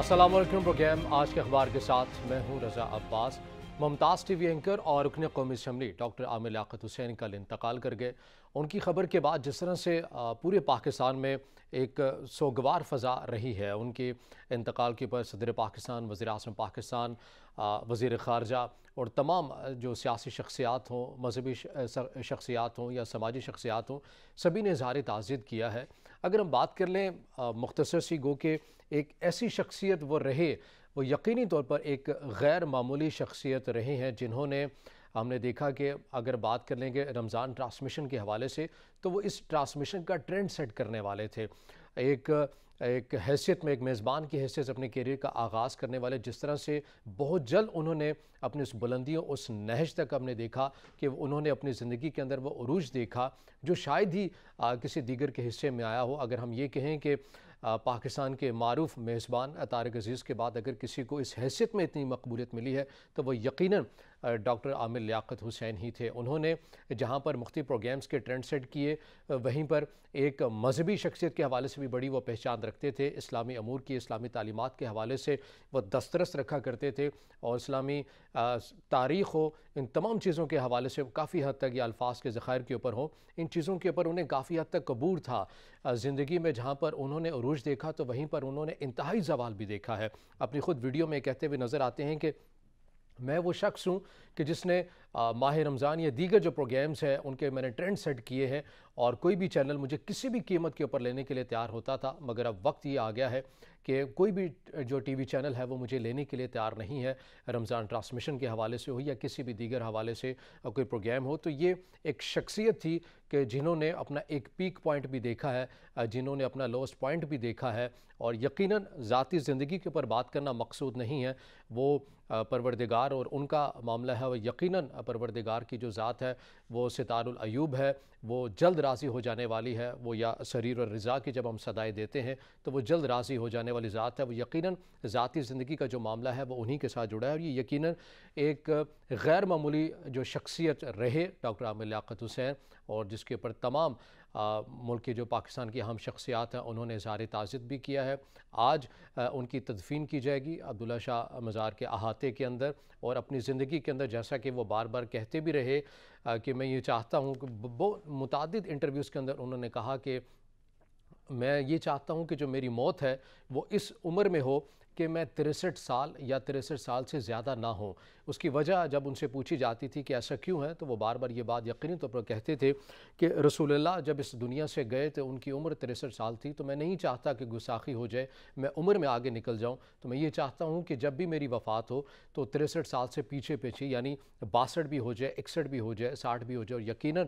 Aslam programme आज के अखबार के साथ मैं हूं रजा अब्बास मुमताज़ टीवी एंकर और रुकन कौमी असम्बली डॉक्टर आमिर लियात हुसैन कल इंतकाल कर गए उनकी खबर के बाद जिस तरह से पूरे पाकिस्तान में एक सोगवार फ़जा रही है उनके इंतकाल के ऊपर सदर पाकिस्तान वज़ी अजम पाकिस्तान वजीर ख़ारजा और तमाम जो सियासी शख्सियात हों मजहबी शख्सियात हों या समाजी शख्सियात हों सभी ने इजहार तज़ीद किया है अगर हम बात कर लें मुख्तर सी गो के एक ऐसी शख्सियत वो रहे वो यकीनी तौर पर एक गैर मामूली शख्सियत रहे हैं जिन्होंने हमने देखा कि अगर बात कर लेंगे रमज़ान ट्रांसमिशन के हवाले से तो वो इस ट्रांसमिशन का ट्रेंड सेट करने वाले थे एक एक हैसियत में एक मेज़बान की हैसियत से अपने कैरियर का आगाज़ करने वाले जिस तरह से बहुत जल्द उन्होंने अपनी उस बुलंदियों उस नहज तक हमने देखा कि उन्होंने अपनी ज़िंदगी के अंदर वो अरूज देखा जो शायद ही आ, किसी दीगर के हिस्से में आया हो अगर हम ये कहें कि पाकिस्तान के मरूफ मेज़बान तारक अजीज़ के बाद अगर किसी को इस हैसियत में इतनी मकबूलियत मिली है तो वह यकीन डॉक्टर आमिर लियाकत हुसैन ही थे उन्होंने जहाँ पर मुख्त प्रोग्राम्स के ट्रेंड सेट किए वहीं पर एक मजहबी शख्सियत के हवाले से भी बड़ी वो पहचान रखते थे इस्लामी अमूर की इस्लामी तालीमत के हवाले से वह दस्तरस रखा करते थे और इस्लामी तारीख़ हो इन तमाम चीज़ों के हवाले से काफ़ी हद तक ये अल्फाज के ज़ख़ायर के ऊपर हो इन चीज़ों के ऊपर उन्हें काफ़ी हद तक कबूर था ज़िंदगी में जहाँ पर उन्होंने अरूज देखा तो वहीं पर उन्होंने इंतहाई जवाल भी देखा है अपनी खुद वीडियो में कहते हुए नज़र आते हैं कि मैं वो शख्स हूँ कि जिसने माह रमज़ान या दीगर जो प्रोग्राम्स हैं उनके मैंने ट्रेंड सेट किए हैं और कोई भी चैनल मुझे किसी भी कीमत के ऊपर लेने के लिए तैयार होता था मगर अब वक्त ये आ गया है कि कोई भी जो टीवी चैनल है वो मुझे लेने के लिए तैयार नहीं है रमज़ान ट्रांसमिशन के हवाले से हो या किसी भी दीगर हवाले से कोई प्रोग्राम हो तो ये एक शख्सियत थी कि जिन्होंने अपना एक पीक पॉइंट भी देखा है जिन्होंने अपना लोस्ट पॉइंट भी देखा है और यकीनन ज़ाती ज़िंदगी के ऊपर बात करना मकसूद नहीं है वो परवरदिगार और उनका मामला है वह यकीनन परवरदिगार की जो ज़ात है वो सितारूब है वो जल्द राज़ी हो जाने वाली है वो या शरीर और रज़ा की जब हम सदाएँ देते हैं तो वो जल्द राज़ी हो जाने वाली ज़ात है वो यकीनन ज़ाती ज़िंदगी का जो मामला है वो उन्हीं के साथ जुड़ा है और ये यकीनन एक गैर मामूली जो शख्सियत रहे डॉक्टर आम लियात हुसैन और जिसके ऊपर तमाम मुल्क के जो पाकिस्तान की अहम शख्सियात हैं उन्होंने इजहार ताज़त भी किया है आज आ, उनकी तदफीन की जाएगी अब्दुल्ला शाह मज़ार के अहाते के अंदर और अपनी ज़िंदगी के अंदर जैसा कि वो बार बार कहते भी रहे आ, कि मैं ये चाहता हूँ कि बहुत मुतद इंटरव्यूज़ के अंदर उन्होंने कहा कि मैं ये चाहता हूँ कि जो मेरी मौत है वो इस उम्र में हो कि मैं तिरसठ साल या तिरसठ साल से ज़्यादा ना हो उसकी वजह जब उनसे पूछी जाती थी कि ऐसा क्यों है तो वो बार बार ये बात यकीनी तौर पर कहते थे कि रसूलुल्लाह जब इस दुनिया से गए तो उनकी उम्र तिरसठ साल थी तो मैं नहीं चाहता कि गुस्साखी हो जाए मैं उम्र में आगे निकल जाऊँ तो मैं ये चाहता हूँ कि जब भी मेरी वफ़ात हो तो तिरसठ साल से पीछे पीछे यानी बासठ भी हो जाए इकसठ भी हो जाए साठ भी हो जाए और यकीन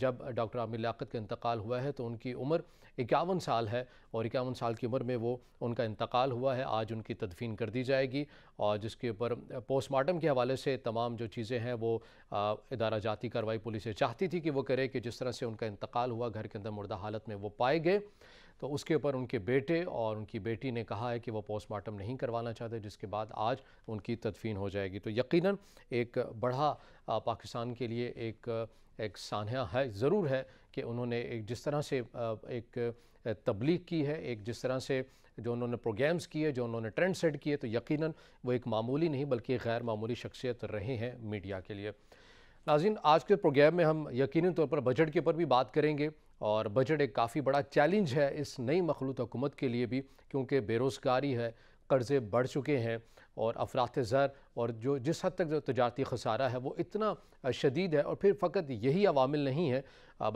जब डॉक्टर आमिर लियाकत का इंतकाल हुआ है तो उनकी उम्र इक्यावन साल है और इक्यावन साल की उम्र में वो उनका इंतकाल हुआ है आज उनकी तदफीन कर दी जाएगी और जिसके ऊपर पोस्टमार्टम के हवाले से तमाम जो चीज़ें हैं वो इदारा जाती कार्रवाई पुलिस ये चाहती थी कि वो करे कि जिस तरह से उनका इंतकाल हुआ घर के अंदर मुर्दा हालत में वो पाए गए तो उसके ऊपर उनके बेटे और उनकी बेटी ने कहा है कि वो पोस्टमार्टम नहीं करवाना चाहते जिसके बाद आज उनकी तदफीन हो जाएगी तो यकीनन एक बड़ा पाकिस्तान के लिए एक एक सान्हा है ज़रूर है कि उन्होंने एक जिस तरह से एक तबलीग की है एक जिस तरह से जो उन्होंने प्रोग्राम्स किए जो उन्होंने ट्रेंड सेट किए तो यकीनन वो एक मामूली नहीं बल्कि गैर मामूली शख्सियत रहे हैं मीडिया के लिए नाजिन आज के प्रोग्राम में हम यकीन तौर पर बजट के ऊपर भी बात करेंगे और बजट एक काफ़ी बड़ा चैलेंज है इस नई मखलूत हुकूमत के लिए भी क्योंकि बेरोज़गारी है कर्ज़े बढ़ चुके हैं और अफरात ज़र और जो जिस हद तक जो तजारती खसारा है वो इतना शदीद है और फिर फ़कत यही अवामिल नहीं है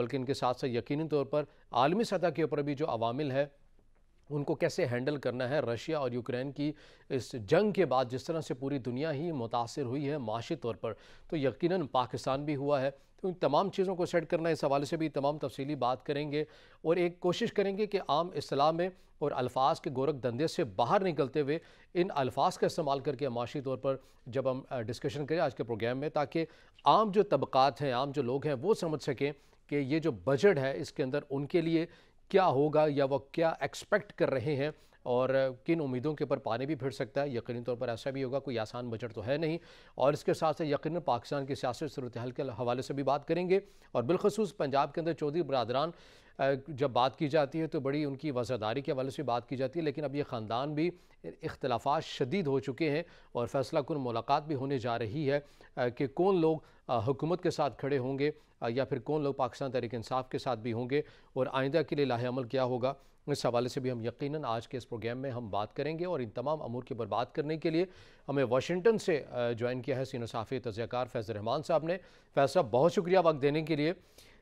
बल्कि इनके साथ साथ यकीनी तौर पर आलमी सतह के ऊपर भी जो अवामिल है उनको कैसे हैंडल करना है रशिया और यूक्रेन की इस जंग के बाद जिस तरह से पूरी दुनिया ही मुतासर हुई है माशी तौर पर तो यकीनन पाकिस्तान भी हुआ है तो इन तमाम चीज़ों को सेट करना इस हवाले से भी तमाम तफसीली बात करेंगे और एक कोशिश करेंगे कि आम असलाह में और अल्फाज के गोरख धंधे से बाहर निकलते हुए इन अल्फाज का इस्तेमाल करके माशी तौर पर जब हम डिस्कशन करें आज के प्रोग्राम में ताकि आम जो तबक़ात हैं आम जो लोग हैं वो समझ सकें कि ये जो बजट है इसके अंदर उनके लिए क्या होगा या वह क्या एक्सपेक्ट कर रहे हैं और किन उम्मीदों के ऊपर पानी भी फिर सकता है यकीनी तौर पर ऐसा भी होगा कोई आसान बजट तो है नहीं और इसके साथ साथ यकीन पाकिस्तान की सियासत सूरत हाल के हवाले से भी बात करेंगे और बिलखसूस पंजाब के अंदर चौधरी बरदरान जब बात की जाती है तो बड़ी उनकी वजादारी के हवाले से बात की जाती है लेकिन अब ये ख़ानदान भी इख्तलाफा शदीद हो चुके हैं और फैसला कन मुलाकात भी होने जा रही है कि कौन लोग हुकूमत के साथ खड़े होंगे या फिर कौन लोग पाकिस्तान तरीकानसाफ़ के साथ भी होंगे और आइंदा के लिए लाहेमल क्या होगा इस हवाले से भी हम यकीनन आज के इस प्रोग्राम में हम बात करेंगे और इन तमाम अमूर के ऊपर बात करने के लिए हमें वाशिंगटन से ज्वाइन किया है सीनो साफ़ी तजयकार फैज़ रहमान साहब ने फैज़ साहब बहुत शुक्रिया वक्त देने के लिए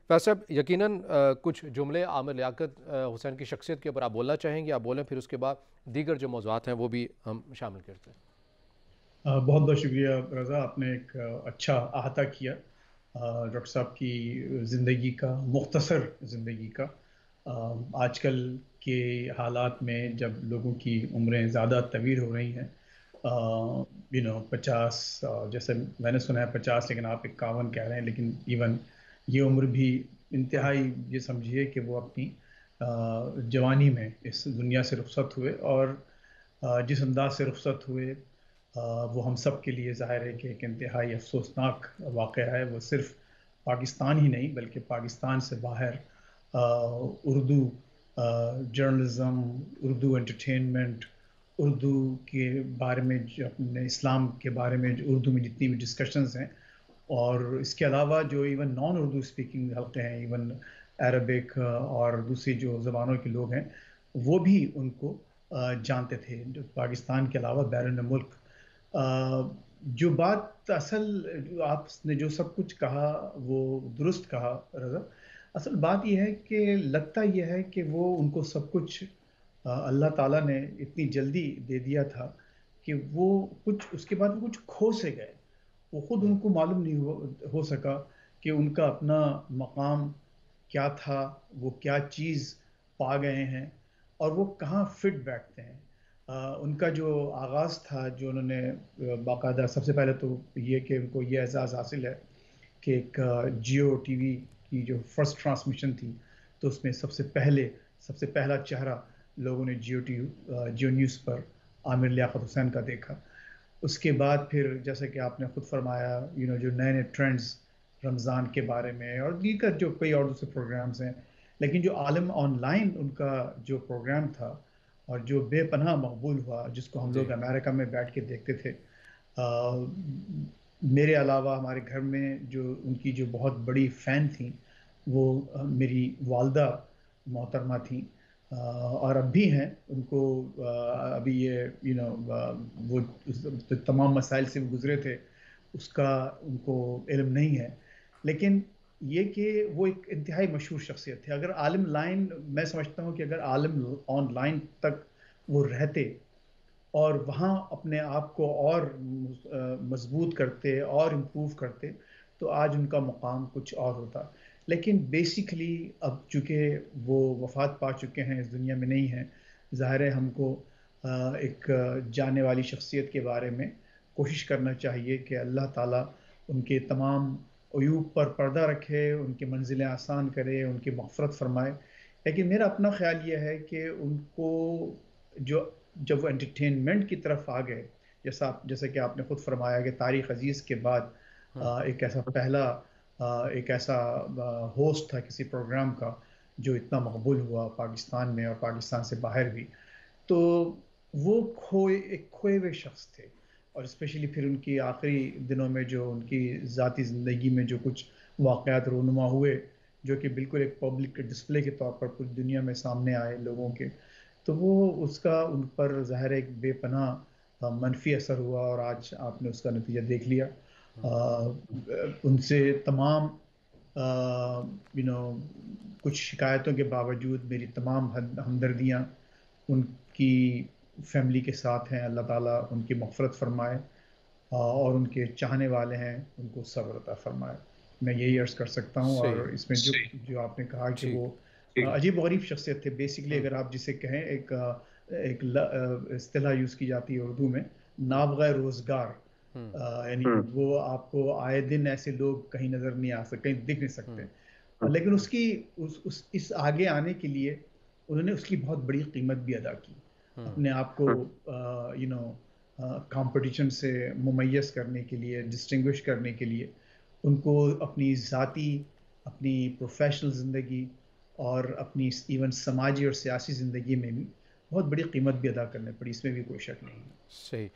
फैज़ साहब यकीनन कुछ जुमले आमिर लियाकत हुसैन की शख्सियत के ऊपर आप बोलना चाहेंगे आप बोलें फिर उसके बाद दीगर जो मौजूद हैं वो भी हम शामिल करते हैं बहुत बहुत शुक्रिया रज़ा आपने एक अच्छा अहाता किया डॉक्टर साहब की ज़िंदगी का मुख्तसर ज़िंदगी का आजकल के हालात में जब लोगों की उम्रें ज़्यादा तवील हो रही हैं यू नो पचास जैसे मैंने सुना है पचास लेकिन आप इक्यावन कह रहे हैं लेकिन इवन ये उम्र भी इंतहाई ये समझिए कि वो अपनी जवानी में इस दुनिया से रुखसत हुए और जिस अंदाज से रुखसत हुए वो हम सब के लिए ज़ाहिर है कि एक इंतहाई अफसोसनाक वाक़ है वो सिर्फ पाकिस्तान ही नहीं बल्कि पाकिस्तान से बाहर उर्दू जर्नलिज्म उर्दू एंटरटेनमेंट उर्दू के बारे में अपने इस्लाम के बारे में उर्दू में जितनी भी डिस्कशंस हैं और इसके अलावा जो इवन नॉन उर्दू स्पीकिंग हल्के हैं इवन अरबिक और दूसरी जो ज़बानों के लोग हैं वो भी उनको जानते थे जो पाकिस्तान के अलावा बैरून मुल्क जो बात असल आपने जो सब कुछ कहा वो दुरुस्त कहा रजा असल बात यह है कि लगता यह है कि वो उनको सब कुछ अल्लाह ताला ने इतनी जल्दी दे दिया था कि वो कुछ उसके बाद वो कुछ खो से गए वो ख़ुद हम्म। उनको मालूम नहीं हो, हो सका कि उनका अपना मकाम क्या था वो क्या चीज़ पा गए हैं और वो कहाँ फिट बैठते हैं आ, उनका जो आगाज़ था जो उन्होंने बाकायदा सबसे पहले तो ये कि उनको ये एहसास हासिल है कि एक जियो टीवी की जो फर्स्ट ट्रांसमिशन थी तो उसमें सबसे पहले सबसे पहला चेहरा लोगों ने जियो टी जियो न्यूज़ पर आमिर लियाकत हुसैन का देखा उसके बाद फिर जैसे कि आपने खुद फरमाया यू नो जो नए नए ट्रेंड्स रमज़ान के बारे में और दीगर जो कई और दूसरे प्रोग्राम्स हैं लेकिन जो आलम ऑनलाइन उनका जो प्रोग्राम था और जो बेपनाह मकबूल हुआ जिसको हम लोग अमेरिका में बैठ के देखते थे आ, मेरे अलावा हमारे घर में जो उनकी जो बहुत बड़ी फ़ैन थी वो मेरी वालदा मोहतरमा थी और अब भी हैं उनको अभी ये यू नो वो तो तमाम मसाइल से गुजरे थे उसका उनको इलम नहीं है लेकिन ये कि वो एक इंतहाई मशहूर शख्सियत थे अगर आलम लाइन मैं समझता हूँ कि अगर आलम ऑनलाइन तक वो रहते और वहाँ अपने आप को और मजबूत करते और इम्प्रूव करते तो आज उनका मुकाम कुछ और होता लेकिन बेसिकली अब चूँकि वो वफात पा चुके हैं इस दुनिया में नहीं हैं ज़ाहिर है हमको एक जाने वाली शख्सियत के बारे में कोशिश करना चाहिए कि अल्लाह ताला उनके तमाम अयूब पर पर्दा रखे उनकी मंजिलें आसान करे उनकी मफ़रत फरमाए लेकिन मेरा अपना ख्याल ये है कि उनको जो जब वो एंटरटेनमेंट की तरफ आ गए जैसा जैसे कि आपने ख़ुद फरमाया कि तारीख अजीज़ के बाद हाँ। एक ऐसा पहला एक ऐसा होस्ट था किसी प्रोग्राम का जो इतना मकबूल हुआ पाकिस्तान में और पाकिस्तान से बाहर भी तो वो खोए एक खोए हुए शख्स थे और स्पेशली फिर उनकी आखिरी दिनों में जो उनकी ज़ाती ज़िंदगी में जो कुछ वाक़ात रूनुमा हुए जो कि बिल्कुल एक पब्लिक डिस्प्ले के तौर पर पूरी दुनिया में सामने आए लोगों के तो वो उसका उन पर ज़ाहिर एक बेपनाह मनफी असर हुआ और आज आपने उसका नतीजा देख लिया उनसे तमाम यू नो कुछ शिकायतों के बावजूद मेरी तमाम हमदर्दियाँ उनकी फैमिली के साथ हैं अल्लाह ताला उनकी मफरत फरमाए और उनके चाहने वाले हैं उनको सब्रता फरमाए मैं यही अर्ज़ कर सकता हूँ और इसमें जो जो आपने कहा कि वो अजीब गरीब शख्सियत थे बेसिकली हम्म। अगर आप जिसे कहें एक एक यूज़ की जाती है उर्दू में नाब रोज़गार हम्म। यानी हम्म। वो आपको आए दिन ऐसे लोग कहीं नजर नहीं आ सकते कहीं दिख नहीं सकते हम्म। हाँ। लेकिन उसकी उस, उस इस आगे आने के लिए उन्होंने उसकी बहुत बड़ी कीमत भी अदा की अपने आप को यू नो कंपटीशन से मुमैस करने के लिए डिस्टिंग्विश करने के लिए उनको अपनी ज़ाती अपनी प्रोफेशनल ज़िंदगी और अपनी इवन समाजी और सियासी ज़िंदगी में भी बहुत बड़ी कीमत भी अदा करनी पड़ी इसमें भी कोई शक नहीं सही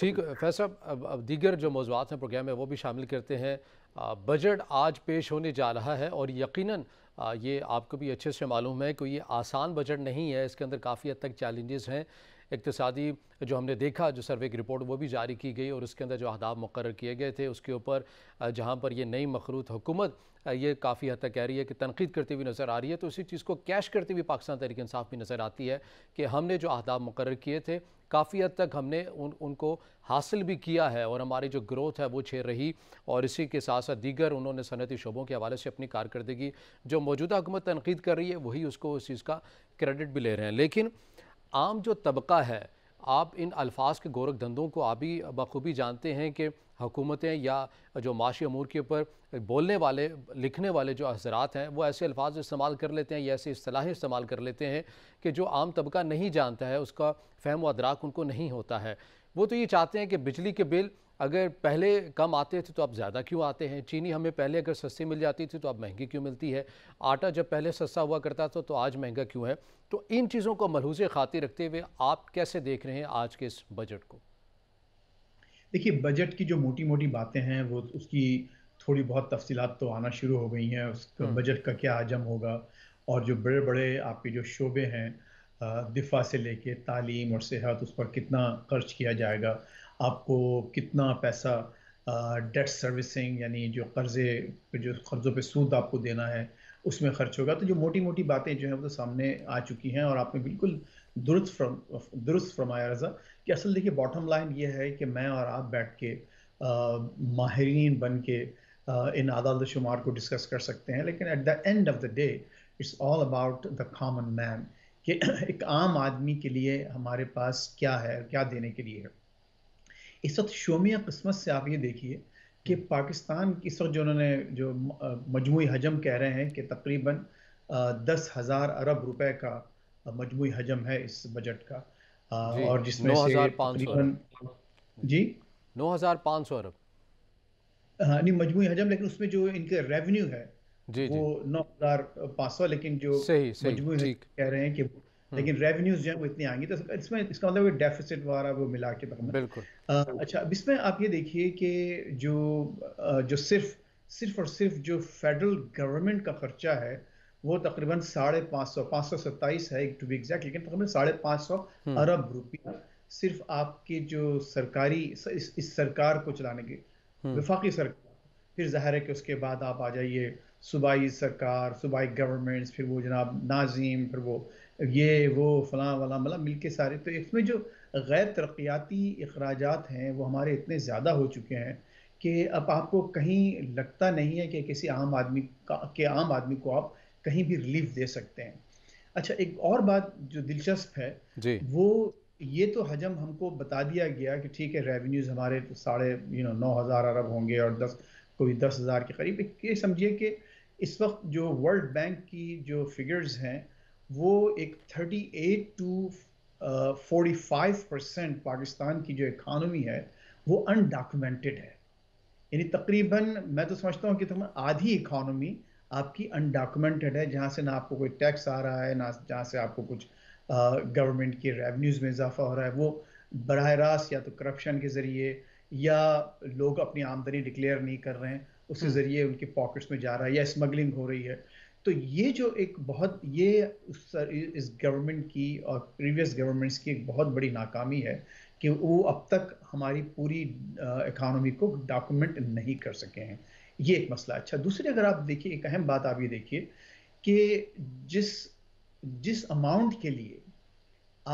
ठीक फैज साहब अब, अब दीगर जो मौजूद हैं प्रोग्राम में वो भी शामिल करते हैं बजट आज पेश होने जा रहा है और यकीनन ये आपको भी अच्छे से मालूम है कि ये आसान बजट नहीं है इसके अंदर काफ़ी हद तक चैलेंजेस हैं इकतदी जो हमने देखा जो सर्वे की रिपोर्ट वो भी जारी की गई और उसके अंदर जो अहदाब मुकर किए गए थे उसके ऊपर जहाँ पर ये नई मखरूत हुकूमत ये काफ़ी हद तक कह रही है कि तनकीद करती हुई नज़र आ रही है तो उसी चीज़ को कैश करती हुई पाकिस्तान तरीक इंसाफ भी नज़र आती है कि हमने जो आहदा मुकर किए थे काफ़ी हद तक हमने उन उनको हासिल भी किया है और हमारी जो ग्रोथ है वो छेड़ रही और इसी के साथ साथ दीगर उन्होंने सनती शोबों के हवाले से अपनी कारकर्दगी जो मौजूदा हुकूमत तनकीद कर रही है वही उसको उस चीज़ का क्रेडिट भी ले रहे हैं लेकिन आम जो तबका है आप इन अल्फाज के गोरख धंधों को आप भी बखूबी जानते हैं कि हुकूमतें या जो माशी अमूर के ऊपर बोलने वाले लिखने वाले जो हजरात हैं वो ऐसे अल्फाज इस्तेमाल कर लेते हैं या ऐसी असलाहें इस्तेमाल कर लेते हैं कि जो आम तबका नहीं जानता है उसका फहम अदराक उनको नहीं होता है वो तो ये चाहते हैं कि बिजली के बिल अगर पहले कम आते थे तो आप ज़्यादा क्यों आते हैं चीनी हमें पहले अगर सस्ती मिल जाती थी तो अब महंगी क्यों मिलती है आटा जब पहले सस्ता हुआ करता था तो आज महंगा क्यों है तो इन चीज़ों को मलहूज खातिर रखते हुए आप कैसे देख रहे हैं आज के इस बजट को देखिए बजट की जो मोटी मोटी बातें हैं वो उसकी थोड़ी बहुत तफसीलात तो आना शुरू हो गई हैं उसका हम्म। बजट का क्या आजम होगा और जो बड़े बड़े आपके जो शोबे हैं दिफा से लेके तालीम और सेहत उस पर कितना खर्च किया जाएगा आपको कितना पैसा डेट सर्विसिंग यानी जो कर्ज़े जो कर्ज़ों पे सूद आपको देना है उसमें खर्च होगा तो जो मोटी मोटी बातें जो हैं वो तो सामने आ चुकी हैं और आपने बिल्कुल दुरुस्त फ्रम दुरुस्त फरमाया रजा कि असल देखिए बॉटम लाइन ये है कि मैं और आप बैठ के माहरीन बन के आ, इन आदाद शुमार को डिस्कस कर सकते हैं लेकिन at the end of the day it's all about the common man कि एक आम आदमी के लिए हमारे पास क्या है क्या देने के लिए है इस वक्त शोमिया किस्मत से आप ये देखिए कि पाकिस्तान इस वक्त जो उन्होंने जो मजमू हजम कह रहे हैं कि तकरीबन दस हज़ार अरब रुपए का मजमू हजम है इस बजट का और जिसमें से तकरीबन जी नौ हज़ार पाँच सौ अरब हाँ नहीं मजमू हजम लेकिन उसमें जो इनके रेवेन्यू है जी, वो नौ हज़ार पाँच सौ लेकिन जो मजमू कह रहे हैं कि लेकिन रेवेन्यूज हम्म। जो है वो इतनी आएंगी तो इसमें इसका मतलब डेफिसिट वगैरह वो मिला के बिल्कुल आ, अच्छा अब इसमें आप ये देखिए कि जो जो सिर्फ सिर्फ और सिर्फ जो फेडरल गवर्नमेंट का खर्चा है वो तकरीबन साढ़े पाँच सौ पाँच सौ सत्ताईस है टू बी एग्जैक्ट लेकिन तकरीबन साढ़े पाँच सौ हम्म। अरब रुपया सिर्फ आपके जो सरकारी इस, इस सरकार को चलाने के हम्म। विफाकी सरकार फिर जाहिर है कि उसके बाद आप आ जाइए सूबाई सरकार सूबाई गवर्नमेंट्स फिर वो जनाब नाजिम फिर वो ये वो फलां वाला मतलब मिल के सारे तो इसमें जो गैर तरक्याती अखराज हैं वो हमारे इतने ज़्यादा हो चुके हैं कि अब आपको कहीं लगता नहीं है कि किसी आम आदमी का के आम आदमी को आप कहीं भी रिलीफ दे सकते हैं अच्छा एक और बात जो दिलचस्प है जी। वो ये तो हजम हमको बता दिया गया कि ठीक है रेवेन्यूज हमारे साढ़े यू नो नौ हज़ार अरब होंगे और दस कोई दस हज़ार के करीब ये समझिए कि इस वक्त जो वर्ल्ड बैंक की जो फिगर्स हैं वो एक 38 two forty five percent Pakistan की जो इकानमी है वो अनडॉक्यूमेंटेड है यानी तकरीबन मैं तो समझता हूँ कि तुम आधी इकानमी आपकी अनडॉक्यूमेंटेड है जहाँ से ना आपको कोई टैक्स आ रहा है ना जहाँ से आपको कुछ गवर्नमेंट के रेवन्यूज़ में इजाफा हो रहा है वो बरह रास्त या तो करप्शन के ज़रिए या लोग अपनी आमदनी डिक्लेयर नहीं कर रहे हैं उसके हम्म। ज़रिए उनके पॉकेट्स में जा रहा है या स्मगलिंग हो रही है तो ये जो एक बहुत ये उस इस गवर्नमेंट की और प्रीवियस गवर्नमेंट्स की एक बहुत बड़ी नाकामी है कि वो अब तक हमारी पूरी इकानमी को डॉक्यूमेंट नहीं कर सके हैं ये एक मसला अच्छा दूसरी अगर आप देखिए एक अहम बात आप ये देखिए कि जिस जिस अमाउंट के लिए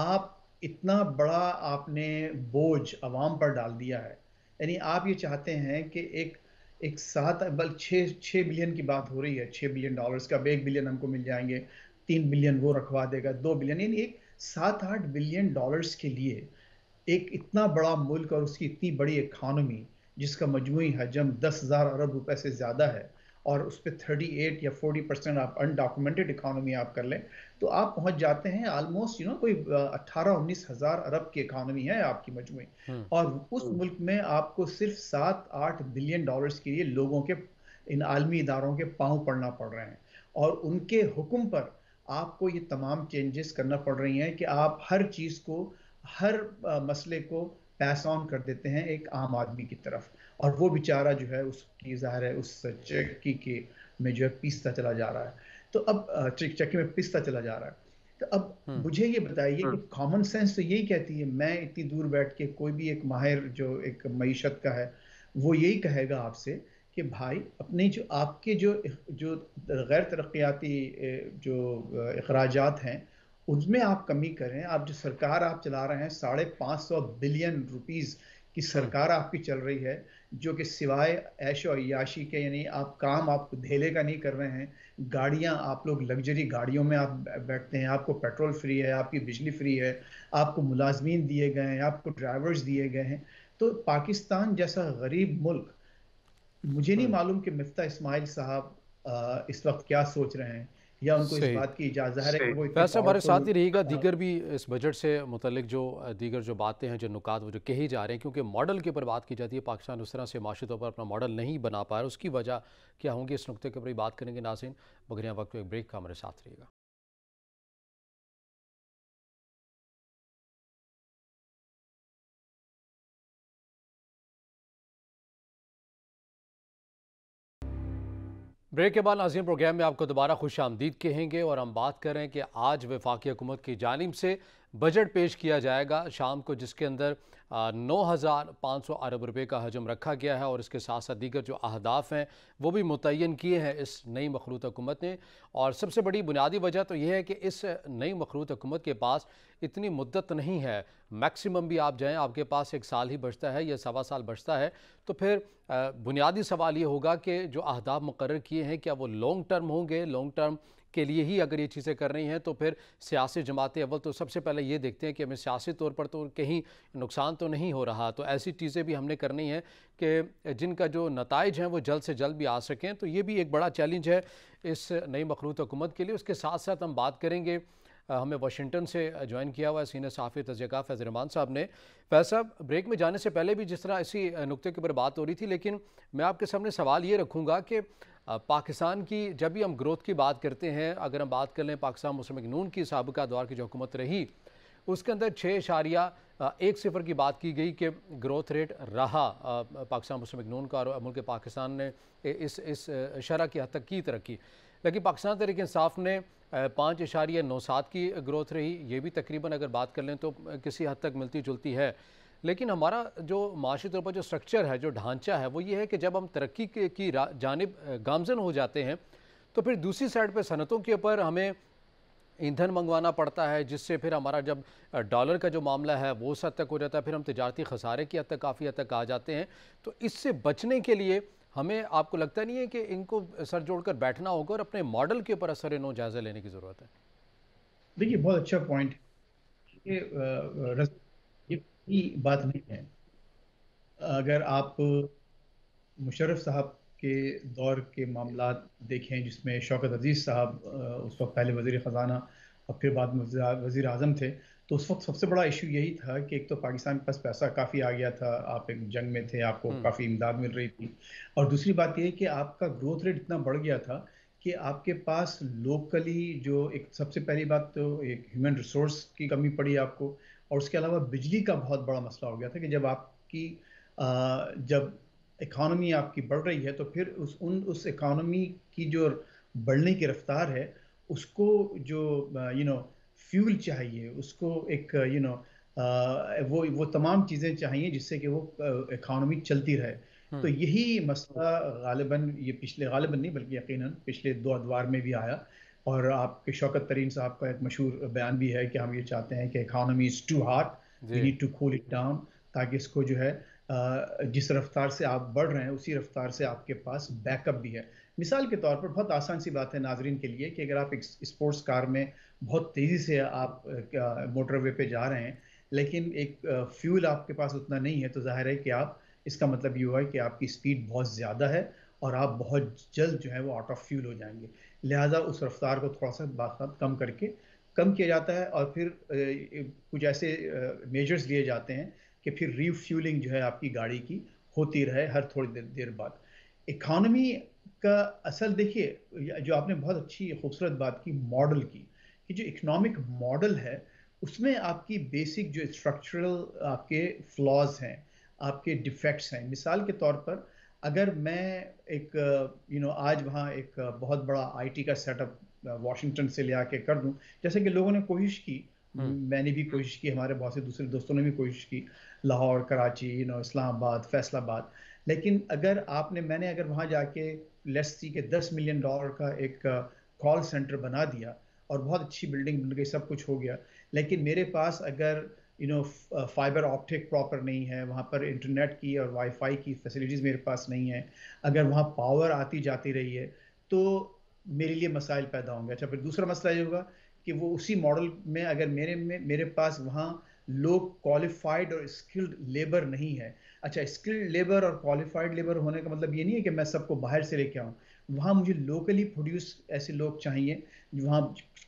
आप इतना बड़ा आपने बोझ आवाम पर डाल दिया है यानी आप ये चाहते हैं कि एक एक सात बल छः छः बिलियन की बात हो रही है छः बिलियन डॉलर्स का एक बिलियन हमको मिल जाएंगे तीन बिलियन वो रखवा देगा दो बिलियन यानी एक सात आठ बिलियन डॉलर्स के लिए एक इतना बड़ा मुल्क और उसकी इतनी बड़ी इकानमी जिसका मजमू हजम दस हज़ार अरब रुपए से ज़्यादा है और उस पर थर्टी एट या फोर्टी परसेंट आप अनडॉक्यूमेंटेड इकानमी आप कर लें तो आप पहुंच जाते हैं ऑलमोस्ट यू नो कोई अट्ठारह उन्नीस हजार अरब की इकोनॉमी है आपकी मजमू हम्म। और उस हम्म। मुल्क में आपको सिर्फ सात आठ बिलियन डॉलर के लिए लोगों के इन आलमी इदारों के पाँव पड़ना पड़ रहे हैं और उनके हुक्म पर आपको ये तमाम चेंजेस करना पड़ रही हैं कि आप हर चीज़ को हर मसले को पैस ऑन कर देते हैं एक आम आदमी की तरफ और वो बेचारा जो है उसकी जाहिर है उस की के में जो है पीसता चला जा रहा है तो अब चक्के में पिसता चला जा रहा है तो अब हम्म। मुझे ये बताइए कि कॉमन हम्म। सेंस तो यही कहती है मैं इतनी दूर बैठ के कोई भी एक माहिर जो एक मीशत का है वो यही कहेगा आपसे कि भाई अपने जो आपके जो जो गैर तरक्याती जो अखराज हैं उसमें आप कमी करें आप जो सरकार आप चला रहे हैं साढ़े पाँच सौ बिलियन रुपीज़ की हम्म। सरकार आपकी चल रही है जो कि सिवाय ऐश और याशी के यानी आप काम आप धेले का नहीं कर रहे हैं गाड़ियाँ आप लोग लग्जरी गाड़ियों में आप बैठते हैं आपको पेट्रोल फ्री है आपकी बिजली फ्री है आपको मुलाजमीन दिए गए हैं आपको ड्राइवर्स दिए गए हैं तो पाकिस्तान जैसा गरीब मुल्क मुझे नहीं हाँ। मालूम कि मिफ्ता इस्माइल साहब इस वक्त क्या सोच रहे हैं या उनको इस बात की इजाज़त है कि वो हमारे साथ ही रहेगा हाँ। दीगर भी इस बजट से मुतलिक जो दीगर जो बातें हैं जो नुकात वो जो कही जा रहे हैं क्योंकि मॉडल के ऊपर बात की जाती है पाकिस्तान उस तरह से माशी तौर पर अपना मॉडल नहीं बना पाया उसकी वजह क्या होंगी इस नुकते के ऊपर बात करेंगे नासिन बगरिया वक्त एक ब्रेक का हमारे साथ रहेगा ब्रेक के बाद नाजीम प्रोग्राम में आपको दोबारा खुश आमदीद कहेंगे और हम बात करें कि आज वफाकी हुकूमत की जानब से बजट पेश किया जाएगा शाम को जिसके अंदर नौ हज़ार पाँच सौ अरब रुपये का हजम रखा गया है और इसके साथ साथ दीगर जो अहदाफ हैं वो भी मुतन किए हैं इस नई मखलूत हुकूमत ने और सबसे बड़ी बुनियादी वजह तो यह है कि इस नई मखलूत हुकूमत के पास इतनी मुद्दत नहीं है मैक्सिमम भी आप जाएँ आपके पास एक साल ही बचता है या सवा साल बचता है तो फिर बुनियादी सवाल ये होगा कि जो अहदाफ मुकर किए हैं क्या वो लॉन्ग टर्म होंगे लॉन्ग टर्म के लिए ही अगर ये चीज़ें कर रही हैं तो फिर सियासी जमातें अव्वल तो सबसे पहले ये देखते हैं कि हमें सियासी तौर पर तो कहीं नुकसान तो नहीं हो रहा तो ऐसी चीज़ें भी हमने करनी है कि जिनका जो नतज हैं वो जल्द से जल्द भी आ सकें तो ये भी एक बड़ा चैलेंज है इस नई मखलूत हुकूमत के लिए उसके साथ साथ हम बात करेंगे हमें वाशिंगटन से ज्वाइन किया हुआ है सीनियर साफ़ी तजयका रमान साहब ने फैज़ साहब ब्रेक में जाने से पहले भी जिस तरह इसी नुक्ते के ऊपर बात हो रही थी लेकिन मैं आपके सामने सवाल ये रखूँगा कि पाकिस्तान की जब भी हम ग्रोथ की बात करते हैं अगर हम बात कर लें पाकिस्तान मुस्लिम नून की सबका दौर की जो हुकूमत रही उसके अंदर छः इशारिया एक सिफर की बात की गई कि ग्रोथ रेट रहा पाकिस्तान मुस्लिम नून का और मुल्क पाकिस्तान ने इस इस शरह की हद तक की तरक्की लेकिन पाकिस्तान तरीके इंसाफ ने पाँच इशारिया नौ सात की ग्रोथ रही ये भी तकरीबन अगर बात कर लें तो किसी हद तक मिलती जुलती है लेकिन हमारा जो माशी तौर पर जो स्ट्रक्चर है जो ढांचा है वो ये है कि जब हम तरक्की की जानब गामजन हो जाते हैं तो फिर दूसरी साइड पर सनतों के ऊपर हमें ईंधन मंगवाना पड़ता है जिससे फिर हमारा जब डॉलर का जो मामला है वो उस हद तक हो जाता है फिर हम तजारती खसारे की हद तक काफ़ी हद तक आ जाते हैं तो इससे बचने के लिए हमें आपको लगता नहीं है कि इनको सर जोड़कर बैठना होगा और अपने मॉडल के ऊपर असर इन्हों जायजा लेने की ज़रूरत है देखिए बहुत अच्छा पॉइंट ये, बात नहीं है अगर आप मुशरफ साहब के दौर के मामला देखें जिसमें शौकत अजीज़ साहब उस वक्त पहले वजीर ख़जाना और फिर बाद में वज़ी अजम थे तो उस वक्त सबसे बड़ा इशू यही था कि एक तो पाकिस्तान के पास पैसा काफ़ी आ गया था आप एक जंग में थे आपको हम्म। काफ़ी इमदाद मिल रही थी और दूसरी बात यह कि आपका ग्रोथ रेट इतना बढ़ गया था कि आपके पास लोकली जो एक सबसे पहली बात तो एक ह्यूमन रिसोर्स की कमी पड़ी आपको और उसके अलावा बिजली का बहुत बड़ा मसला हो गया था कि जब आपकी जब इकॉनमी आपकी बढ़ रही है तो फिर उस उन उस इकॉनमी की जो बढ़ने की रफ्तार है उसको जो यू नो फ्यूल चाहिए उसको एक यू नो वो वो तमाम चीज़ें चाहिए जिससे कि वो इकानमी चलती रहे हम्म। तो यही मसला गालिबा ये पिछले गालिबा नहीं बल्कि यकीन पिछले दो अदवार में भी आया और आपके शौकत तरीन साहब का एक मशहूर बयान भी है कि हम ये चाहते हैं कि economy is too hot we need to cool it down ताकि इसको जो है जिस रफ्तार से आप बढ़ रहे हैं उसी रफ्तार से आपके पास बैकअप भी है मिसाल के तौर पर बहुत आसान सी बात है नाजरीन के लिए कि अगर आप एक स्पोर्ट्स कार में बहुत तेज़ी से आप मोटरवे पे जा रहे हैं लेकिन एक फ्यूल आपके पास उतना नहीं है तो जाहिर है कि आप इसका मतलब ये हुआ है कि आपकी स्पीड बहुत ज़्यादा है और आप बहुत जल्द जो है वो आउट ऑफ फ्यूल हो जाएंगे लिहाजा उस रफ्तार को थोड़ा सा बात कम करके कम किया जाता है और फिर कुछ ऐसे मेजर्स लिए जाते हैं कि फिर रीफ्यूलिंग जो है आपकी गाड़ी की होती रहे हर थोड़ी देर, देर बाद इकानमी का असल देखिए जो आपने बहुत अच्छी खूबसूरत बात की मॉडल की कि जो इकोनॉमिक मॉडल है उसमें आपकी बेसिक जो स्ट्रक्चरल आपके फ्लॉज हैं आपके डिफेक्ट्स हैं मिसाल के तौर पर अगर मैं एक यू नो आज वहाँ एक बहुत बड़ा आईटी का सेटअप वाशिंगटन uh, से ले आके कर दूं जैसे कि लोगों ने कोशिश की हम्म। मैंने भी कोशिश की हमारे बहुत से दूसरे दोस्तों ने भी कोशिश की लाहौर कराची यू नो इस्लामाबाद फैसलाबाद लेकिन अगर आपने मैंने अगर वहाँ जाके लेस्टी के 10 मिलियन डॉलर का एक कॉल सेंटर बना दिया और बहुत अच्छी बिल्डिंग बन गई सब कुछ हो गया लेकिन मेरे पास अगर you know fibre optic proper नहीं है वहाँ पर इंटरनेट की और वाईफाई की फैसिलिटीज़ मेरे पास नहीं है अगर वहाँ पावर आती जाती रही है तो मेरे लिए मसाइल पैदा होंगे अच्छा फिर दूसरा मसला ये होगा कि वो उसी मॉडल में अगर मेरे में मेरे पास वहाँ लोग क्वालिफाइड और स्किल्ड लेबर नहीं है अच्छा स्किल्ड लेबर और क्वालिफाइड लेबर होने का मतलब ये नहीं है कि मैं सबको बाहर से लेके आऊँ वहाँ मुझे लोकली प्रोड्यूस ऐसे लोग चाहिए वहाँ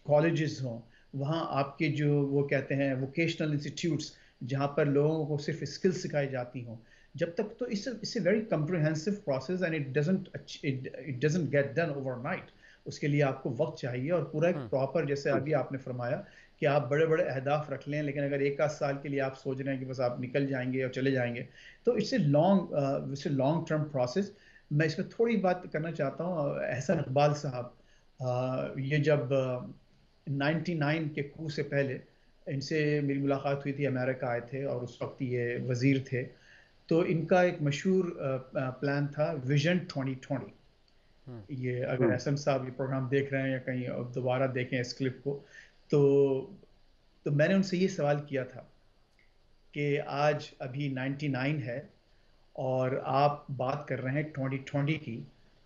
कॉलेज हों वहाँ आपके जो वो कहते हैं वोकेशनल इंस्टीट्यूट्स जहाँ पर लोगों को सिर्फ स्किल्स सिखाई जाती हों जब तक तो इस it's very comprehensive process and it doesn't it doesn't get done overnight उसके लिए आपको वक्त चाहिए और पूरा एक प्रॉपर हाँ। जैसे अभी आपने फरमाया कि आप बड़े बड़े अहदाफ रख लें लेकिन अगर एक आध साल के लिए आप सोच रहे हैं कि बस आप निकल जाएंगे और चले जाएंगे तो इससे लॉन्ग इससे लॉन्ग टर्म प्रोसेस मैं इस पर थोड़ी बात करना चाहता हूँ uh, एहसन इकबाल साहब uh, ये जब नाइन uh, के coup से पहले इनसे मेरी मुलाकात हुई थी अमेरिका आए थे और उस वक्त ये वज़ीर थे तो इनका एक मशहूर प्लान था विजन ट्वेंटी हम्म। ये अगर हम्म। एहसन साहब ये प्रोग्राम देख रहे हैं या कहीं दोबारा देखें इस क्लिप को तो तो मैंने उनसे ये सवाल किया था कि आज अभी 99 है और आप बात कर रहे हैं 2020 की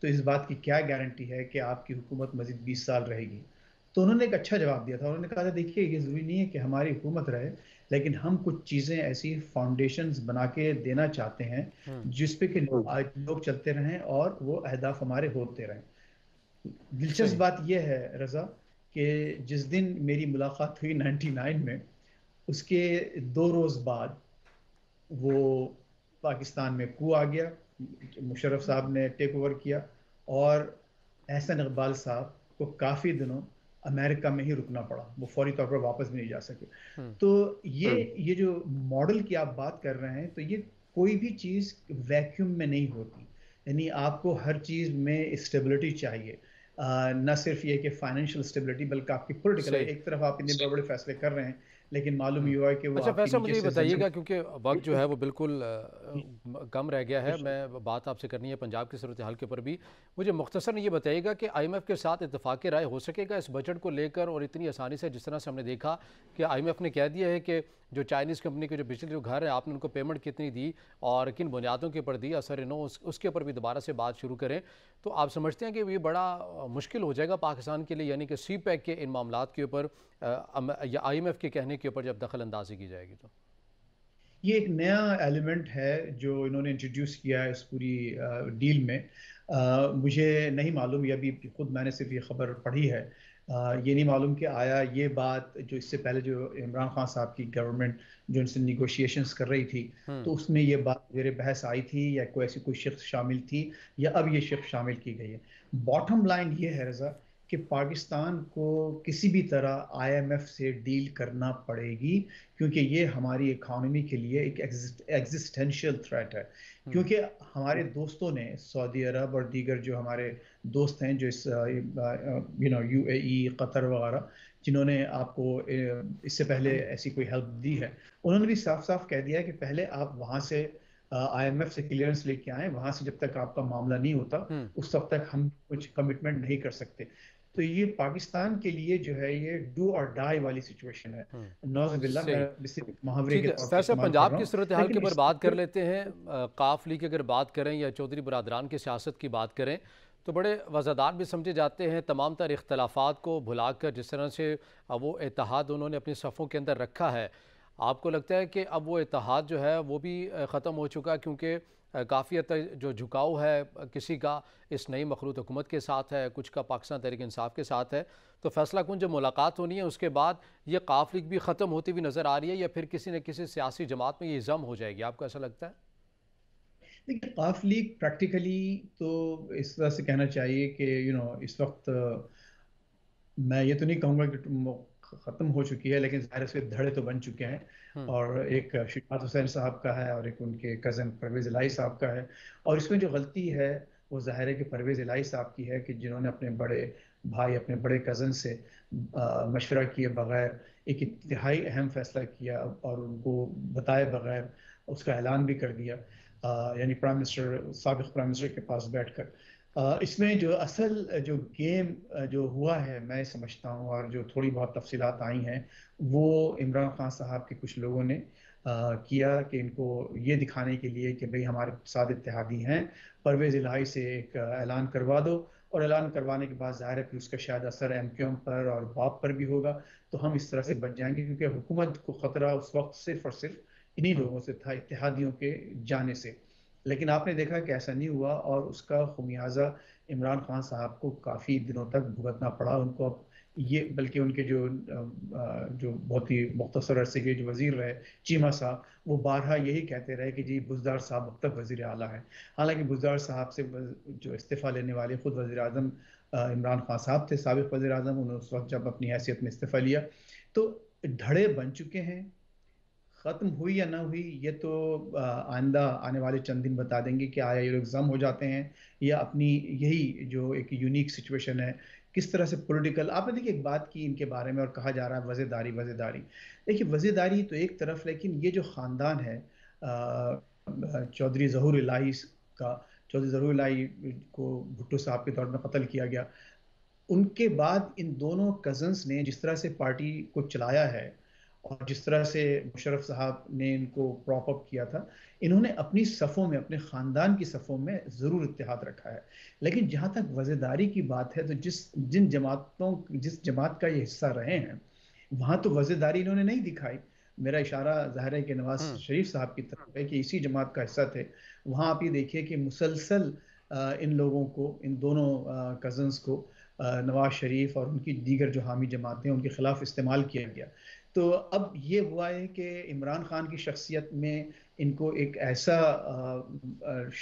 तो इस बात की क्या गारंटी है कि आपकी हुकूमत मजीद 20 साल रहेगी तो उन्होंने एक अच्छा जवाब दिया था उन्होंने कहा था देखिए ये ज़रूरी नहीं है कि हमारी हुकूमत रहे लेकिन हम कुछ चीज़ें ऐसी फाउंडेशन बना के देना चाहते हैं हम्म। जिसपे कि हम्म। आज लोग चलते रहें और वो अहदाफ हमारे होते रहें दिलचस्प बात यह है रजा कि जिस दिन मेरी मुलाकात हुई 99 में उसके दो रोज़ बाद वो पाकिस्तान में कू आ गया मुशरफ साहब ने टेक ओवर किया और एहसन इकबाल साहब को काफ़ी दिनों अमेरिका में ही रुकना पड़ा वो फौरी तौर पर वापस भी नहीं जा सके हम्म। तो ये हम्म। ये जो मॉडल की आप बात कर रहे हैं तो ये कोई भी चीज़ वैक्यूम में नहीं होती यानी आपको हर चीज़ में स्टेबिलिटी चाहिए न सिर्फ ये कि फाइनेंशियल स्टेबिलिटी बल्कि आपकी पोलिटिकल एक तरफ आप इतने बड़े बड़े फैसले कर रहे हैं लेकिन मालूम हम्म। हुआ कि वो अच्छा वैसा मुझे बताइएगा क्योंकि वक्त जो है वो बिल्कुल कम रह गया है मैं बात आपसे करनी है पंजाब की सूरत हाल के ऊपर भी मुझे मुख्तसर ये बताइएगा कि आई एम एफ़ के साथ इतफाक़ राय हो सकेगा इस बजट को लेकर और इतनी आसानी से जिस तरह से हमने देखा कि आई एम एफ़ ने कह दिया है कि जो चाइनीज़ कंपनी के जो बिजली जो घर है आपने उनको पेमेंट कितनी दी और किन बुनियादों के ऊपर दी असर नो उस, उसके ऊपर भी दोबारा से बात शुरू करें तो आप समझते हैं कि ये बड़ा मुश्किल हो जाएगा पाकिस्तान के लिए यानी कि CPEC e e e के इन मामला के ऊपर या आई एम एफ़ के कहने करने के ऊपर जब दखल अंदाजी की जाएगी तो ये एक नया एलिमेंट है जो इन्होंने इंट्रोड्यूस किया है इस पूरी डील में आ, मुझे नहीं मालूम ये अभी खुद मैंने सिर्फ ये खबर पढ़ी है आ, ये नहीं मालूम कि आया ये बात जो इससे पहले जो इमरान खान साहब की गवर्नमेंट जो इनसे निगोशिएशंस कर रही थी हम्म। तो उसमें ये बात जेर बहस आई थी या कोई ऐसी कोई शख्स शामिल थी या अब ये शख्स शामिल की गई है बॉटम लाइन ये है रजा कि पाकिस्तान को किसी भी तरह आईएमएफ से डील करना पड़ेगी क्योंकि ये हमारी इकॉनमी के लिए एक एग्जिस्टेंशियल थ्रेट है हम्म। क्योंकि हमारे दोस्तों ने सऊदी अरब और दीगर जो हमारे दोस्त हैं जो इस यू नो यूएई कतर वगैरह जिन्होंने आपको इससे पहले ऐसी कोई हेल्प दी है उन्होंने भी साफ साफ कह दिया है कि पहले आप वहाँ से आईएमएफ से क्लियरेंस लेके आए वहां से जब तक आपका मामला नहीं होता हम्म। उस तब तक हम कुछ कमिटमेंट नहीं कर सकते तो ये पाकिस्तान के लिए जो है ये डू और डाई वाली सिचुएशन है हम्म। मुहावरे पंजाब की सूरत हाल के ऊपर बात कर लेते हैं काफली की अगर बात करें या चौधरी बरदरान की सियासत की बात करें तो बड़े वज़ादार भी समझे जाते हैं तमाम तर इख्तलाफा को भुला कर जिस तरह से वो इतिहाद उन्होंने अपनी सफ़ों के अंदर रखा है आपको लगता है कि अब वो इतिहाद जो है वो भी ख़त्म हो चुका है क्योंकि काफ़ी हद तक जो झुकाव है किसी का इस नई मखलूत हुकूमत के साथ है कुछ का पाकिस्तान तहरीक इंसाफ के साथ है तो फैसला कुन जब मुलाकात होनी है उसके बाद ये काफ लीग भी ख़त्म होती हुई नज़र आ रही है या फिर किसी न किसी सियासी जमात में ये जम हो जाएगी आपको ऐसा लगता है देखिए काफ लीग प्रैक्टिकली तो इस तरह से कहना चाहिए कि यू नो इस वक्त मैं ये तो नहीं कहूँगा कि खत्म हो चुकी है लेकिन जाहिर से धड़े तो बन चुके हैं हम्म। और एक शिकात हुसैन साहब का है और एक उनके कज़न परवेज़ इलाई साहब का है और इसमें जो गलती है वो ज़ाहिर है कि परवेज़ इलाई साहब की है कि जिन्होंने अपने बड़े भाई अपने बड़े कज़न से मशवरा किए बगैर एक इंतहाई अहम फैसला किया और उनको बताए बगैर उसका ऐलान भी कर दिया यानी प्राइम मिनिस्टर सबक प्राइम मिनिस्टर के पास बैठ कर इसमें जो असल जो गेम जो हुआ है मैं समझता हूँ और जो थोड़ी बहुत तफसीलात आई हैं वो इमरान खान साहब के कुछ लोगों ने किया कि इनको ये दिखाने के लिए कि भाई हमारे साथ इतिहादी हैं परवेज़ इलाही से एक ऐलान करवा दो और ऐलान करवाने के बाद ज़ाहिर है कि उसका शायद असर एम क्यूम पर और बाप पर भी होगा तो हम इस तरह से बच जाएंगे क्योंकि हुकूमत को ख़तरा उस वक्त सिर्फ और सिर्फ इन्हीं लोगों से था इतिहादियों के जाने से लेकिन आपने देखा कि ऐसा नहीं हुआ और उसका खमियाजा इमरान खान साहब को काफ़ी दिनों तक भुगतना पड़ा उनको अब ये बल्कि उनके जो जो बहुत ही मुख्तर अरसे के जो वजीर रहे चीमा साहब वो बारहा यही कहते रहे कि जी बुजदार साहब अब तक वजीर अला है हालांकि बुजदार साहब से जो इस्तीफ़ा लेने वाले खुद वजी अजम इमरान खान साहब थे सबक वजी अजम उन्होंने उस वक्त जब अपनी हैसियत में इस्तीफ़ा लिया तो धड़े बन चुके हैं ख़त्म हुई या ना हुई ये तो आइंदा आने वाले चंद दिन बता देंगे कि आया ये एग्जाम हो जाते हैं या अपनी यही जो एक यूनिक सिचुएशन है किस तरह से पॉलिटिकल आपने देखिए एक बात की इनके बारे में और कहा जा रहा है वज़ेदारी वज़ेदारी देखिए वज़ेदारी तो एक तरफ लेकिन ये जो ख़ानदान है चौधरी जहूर इलाही का चौधरी जहूर इलाही को भुट्टो साहब के दौर में कत्ल किया गया उनके बाद इन दोनों कज़न्स ने जिस तरह से पार्टी को चलाया है और जिस तरह से मुशरफ साहब ने इनको प्रॉप अप किया था इन्होंने अपनी सफ़ों में अपने ख़ानदान की सफ़ों में ज़रूर इतिहाद रखा है लेकिन जहाँ तक वज़ेदारी की बात है तो जिस जिन जमातों जिस जमात का ये हिस्सा रहे हैं वहाँ तो वज़ेदारी इन्होंने नहीं दिखाई मेरा इशारा ज़ाहिर है कि नवाज हम्म। शरीफ साहब की तरफ है कि इसी जमात का हिस्सा थे वहाँ आप ये देखिए कि मुसलसल इन लोगों को इन दोनों कज़न्स को नवाज शरीफ और उनकी दीगर जो हामी जमातें उनके खिलाफ इस्तेमाल किया गया तो अब ये हुआ है कि इमरान खान की शख्सियत में इनको एक ऐसा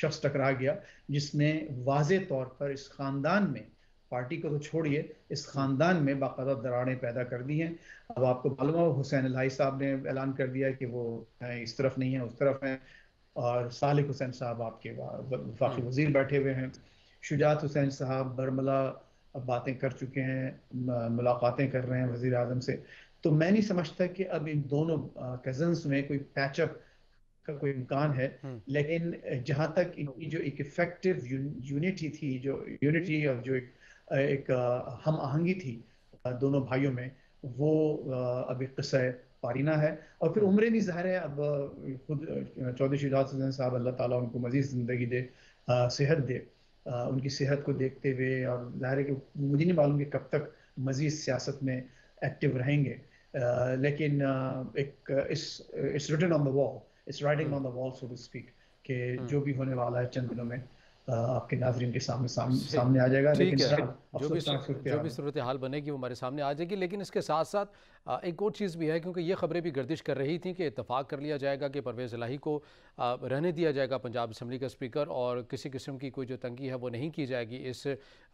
शख्स टकरा गया जिसने वाज तौर पर इस ख़ानदान में पार्टी को तो छोड़िए इस ख़ानदान में बाकायदा दरारें पैदा कर दी हैं अब आपको मालूम हो हुसैन लाई साहब ने ऐलान कर दिया कि वो इस तरफ नहीं है उस तरफ हैं और सालिक हुसैन साहब आपके वफाकी हाँ। वजीर बैठे हुए हैं शुजात हुसैन साहब बरमला अब बातें कर चुके हैं मुलाकातें कर रहे हैं वजीर अजम से तो मैं नहीं समझता कि अब इन दोनों कजन में कोई पैचअप का कोई इम्कान है हम्म। लेकिन जहां तक इनकी जो एक इफेक्टिव यूनिटी थी जो यूनिटी और जो एक, एक हम आहंगी थी दोनों भाइयों में वो अब एक किस्सा पारीना है और फिर हम्म। उम्र भी ज़ाहिर है अब खुद चौधरी शिजाज साहब अल्लाह ताला उनको मजीद ज़िंदगी दे सेहत दे उनकी सेहत को देखते हुए और ज़ाहिर है कि मुझे नहीं मालूम कि कब तक मजीद सियासत में एक्टिव रहेंगे Uh, लेकिन uh, एक इस it's written on the wall it's writing on the wall so to speak के जो भी होने वाला है चंद दिनों में आपके नाजरीन के सामने सामने, सामने आ जाएगा लेकिन जो भी जो भी सूरत हाल बनेगी वो हमारे सामने आ जाएगी लेकिन इसके साथ साथ एक और चीज़ भी है क्योंकि ये खबरें भी गर्दिश कर रही थी कि इतफाक़ कर लिया जाएगा कि परवेज़ लाही को रहने दिया जाएगा पंजाब असम्बली का स्पीकर और किसी किस्म की कोई जो तंगी है वो नहीं की जाएगी इस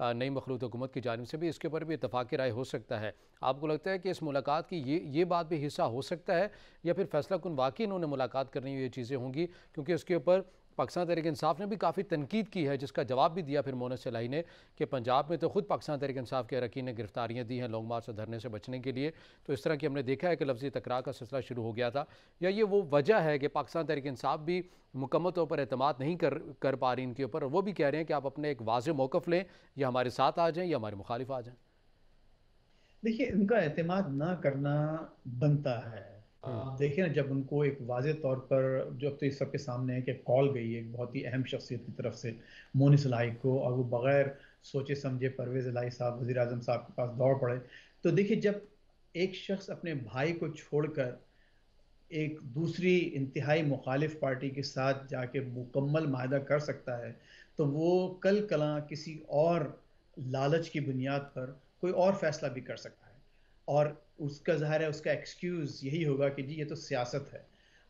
नई मखलूत हुकूमत की जानब से भी इसके ऊपर भी इतफाक़ राय हो सकता है आपको लगता है कि इस मुलाकात की ये ये बात भी हिस्सा हो सकता है या फिर फैसला कन वाकई इन्होंने मुलाकात करनी ये चीज़ें होंगी क्योंकि उसके ऊपर पाकिस्तान तहरीक इंसाफ ने भी काफ़ी तनकीद की है जिसका जवाब भी दिया फिर मोनस सलाही ने कि पंजाब में तो खुद पाकिस्तान तहरीक इंसाफ के अरकान ने गिरफ्तारियाँ दी हैं लॉन्ग मार्च और धरने से बचने के लिए तो इस तरह की हमने देखा है कि लफ्ज़ी तकरार का सिलसिला शुरू हो गया था या ये वो वजह है कि पाकिस्तान तहरीक इंसाफ भी मुकम्मल तौर पर अतमाद नहीं कर कर पा रही इनके ऊपर और वो भी कह रहे हैं कि आप अपने एक वाज मौक़ लें या हमारे साथ आ जाएँ या हमारे मुखालिफ आ जाएँ देखिए इनका अहतम ना करना बनता है हाँ। देखिए ना जब उनको एक वाज तौर पर जो अब तो इस सबके सामने है कि कॉल गई एक बहुत ही अहम शख्सियत की तरफ से मोनी सलाही को और वो बगैर सोचे समझे परवेज अलाई साहब वजीर अजम साहब के पास दौड़ पड़े तो देखिए जब एक शख्स अपने भाई को छोड़कर एक दूसरी इंतहाई मुखालिफ पार्टी के साथ जाके मुकम्मल माहा कर सकता है तो वो कल कला किसी और लालच की बुनियाद पर कोई और फैसला भी कर सकता है और उसका ज़ाहिर है उसका एक्सक्यूज़ यही होगा कि जी ये तो सियासत है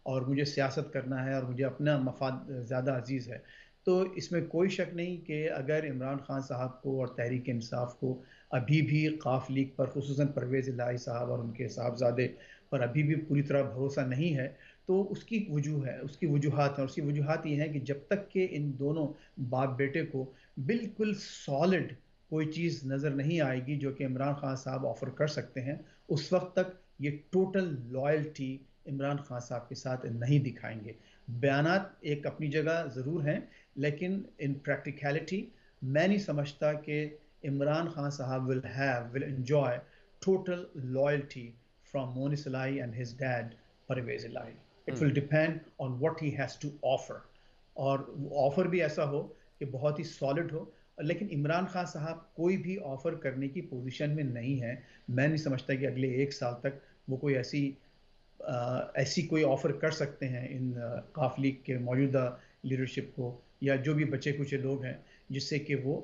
और मुझे सियासत करना है और मुझे अपना मफाद ज़्यादा अजीज़ है तो इसमें कोई शक नहीं कि अगर इमरान खान साहब को और तहरीक इंसाफ को अभी भी काफ लीग पर खसूस परवेज़ लाही साहब और उनके साहबजादे पर अभी भी पूरी तरह भरोसा नहीं है तो उसकी वजूह है उसकी वजूहत हैं उसकी वजूहत ये हैं कि जब तक के इन दोनों बाप बेटे को बिल्कुल सॉलिड कोई चीज़ नज़र नहीं आएगी जो कि इमरान खान साहब ऑफ़र कर सकते हैं उस वक्त तक ये टोटल लॉयल्टी इमरान खान साहब के साथ नहीं दिखाएंगे बयान एक अपनी जगह ज़रूर हैं लेकिन इन प्रैक्टिकलिटी मैं नहीं समझता कि इमरान खान साहब will have will enjoy total loyalty from Moonis Elahi and his dad Pervaiz Elahi it will depend on what he has to offer और ऑफर भी ऐसा हो कि बहुत ही सॉलिड हो लेकिन इमरान खान साहब कोई भी ऑफर करने की पोजीशन में नहीं है मैं नहीं समझता कि अगले एक साल तक वो कोई ऐसी आ, ऐसी कोई ऑफर कर सकते हैं इन काफ लीग के मौजूदा लीडरशिप को या जो भी बचे कुचे लोग हैं जिससे कि वो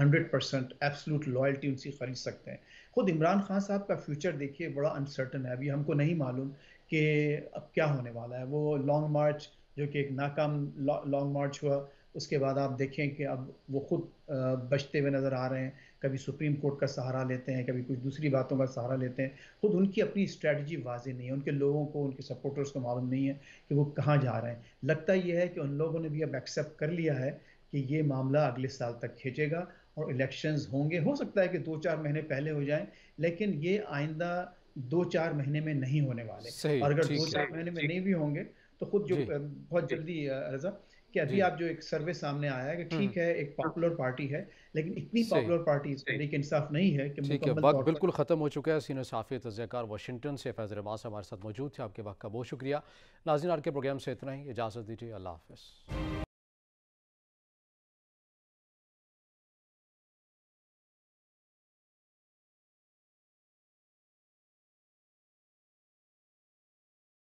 हंड्रेड परसेंट एब्सलूट लॉयल्टी उनसे खरीद सकते हैं खुद इमरान खान साहब का फ्यूचर देखिए बड़ा अनसर्टन है अभी हमको नहीं मालूम कि अब क्या होने वाला है वो लॉन्ग मार्च जो कि एक नाकाम लॉन्ग मार्च हुआ उसके बाद आप देखें कि अब वो खुद बचते हुए नज़र आ रहे हैं कभी सुप्रीम कोर्ट का सहारा लेते हैं कभी कुछ दूसरी बातों का सहारा लेते हैं खुद उनकी अपनी स्ट्रेटजी वाजे नहीं है उनके लोगों को उनके सपोर्टर्स को मालूम नहीं है कि वो कहाँ जा रहे हैं लगता यह है कि उन लोगों ने भी अब एक्सेप्ट कर लिया है कि ये मामला अगले साल तक खींचेगा और इलेक्शंस होंगे हो सकता है कि दो चार महीने पहले हो जाएं लेकिन ये आइंदा दो चार महीने में नहीं होने वाले और अगर दो चार महीने में नहीं भी होंगे तो खुद जो बहुत जल्दी रजा कि अभी आप जो एक सर्वे सामने आया है कि ठीक हम्म। है एक पॉपुलर पार्टी है लेकिन इतनी पॉपुलर पार्टी तहरीक इंसाफ नहीं है कि ठीक है वक्त बिल्कुल ख़त्म हो चुका है सीनियर साफ़ी तजयकार वाशिंगटन से फैज़ रबास हमारे साथ मौजूद थे आपके वक्त का बहुत शुक्रिया नाजिन आर के प्रोग्राम से इतना ही इजाज़त दीजिए अल्लाह हाफ़